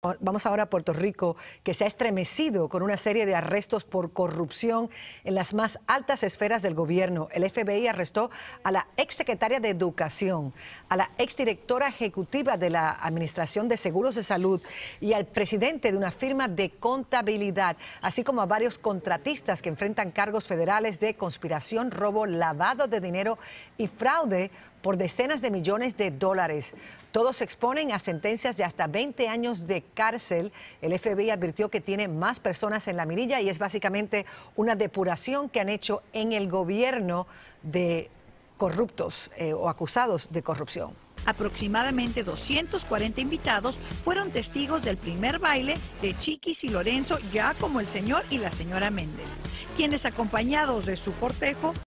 Oh, vamos ahora a Puerto Rico, que se ha estremecido con una serie de arrestos por corrupción en las más altas esferas del gobierno. El FBI arrestó a la exsecretaria de Educación, a la exdirectora ejecutiva de la Administración de Seguros de Salud y al presidente de una firma de contabilidad, así como a varios contratistas que enfrentan cargos federales de conspiración, robo, lavado de dinero y fraude por decenas de millones de dólares. Todos se exponen a sentencias de hasta 20 años de cárcel. El FBI advirtió que tiene más personas en la mirilla y es básicamente una depuración que han hecho en el gobierno de corruptos eh, o acusados de corrupción. Aproximadamente 240 invitados fueron testigos del primer baile de Chiquis y Lorenzo ya como el señor y la señora Méndez, quienes acompañados de su cortejo